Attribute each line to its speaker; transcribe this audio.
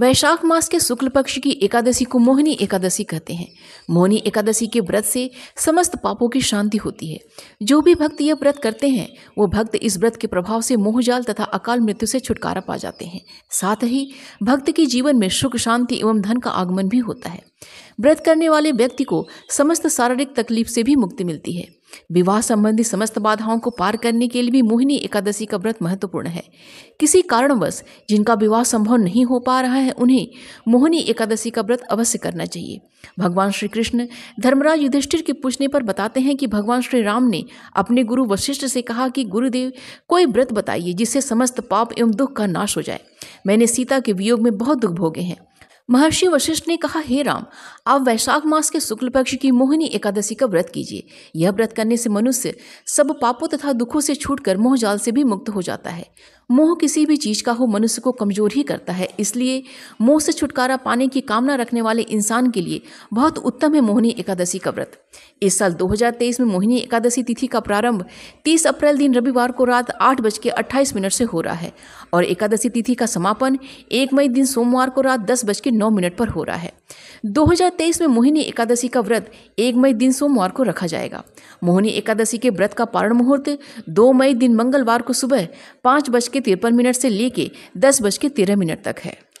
Speaker 1: वैशाख मास के शुक्ल पक्ष की एकादशी को मोहिनी एकादशी कहते हैं मोहिनी एकादशी के व्रत से समस्त पापों की शांति होती है जो भी भक्त यह व्रत करते हैं वो भक्त इस व्रत के प्रभाव से मोहजाल तथा अकाल मृत्यु से छुटकारा पा जाते हैं साथ ही भक्त के जीवन में सुख शांति एवं धन का आगमन भी होता है व्रत करने वाले व्यक्ति को समस्त शारीरिक तकलीफ से भी मुक्ति मिलती है विवाह संबंधी समस्त बाधाओं को पार करने के लिए भी मोहिनी एकादशी का व्रत महत्वपूर्ण है किसी कारणवश जिनका विवाह संभव नहीं हो पा रहा है उन्हें मोहिनी एकादशी का व्रत अवश्य करना चाहिए भगवान श्री कृष्ण धर्मराज युधिष्ठिर के पूछने पर बताते हैं कि भगवान श्री राम ने अपने गुरु वशिष्ठ से कहा कि गुरुदेव कोई व्रत बताइए जिससे समस्त पाप एवं दुख का नाश हो जाए मैंने सीता के वियोग में बहुत दुख भोगे हैं महर्षि वशिष्ठ ने कहा हे राम आप वैशाख मास के शुक्ल पक्ष की मोहिनी एकादशी का व्रत कीजिए यह व्रत करने से मनुष्य सब पापों तथा दुखों से छूटकर मोहजाल से भी मुक्त हो जाता है मोह किसी भी चीज़ का हो मनुष्य को कमज़ोर ही करता है इसलिए मोह से छुटकारा पाने की कामना रखने वाले इंसान के लिए बहुत उत्तम है मोहिनी एकादशी का व्रत इस साल 2023 में मोहिनी एकादशी तिथि का प्रारंभ 30 अप्रैल दिन रविवार को रात आठ बज के अट्ठाईस मिनट से हो रहा है और एकादशी तिथि का समापन एक मई दिन सोमवार को रात दस बज के नौ मिनट पर हो रहा है 2023 में मोहिनी एकादशी का व्रत एक मई दिन सोमवार को रखा जाएगा मोहिनी एकादशी के व्रत का पारण मुहूर्त दो मई दिन मंगलवार को सुबह पाँच बज के तिरपन मिनट से लेके दस बज के तेरह मिनट तक है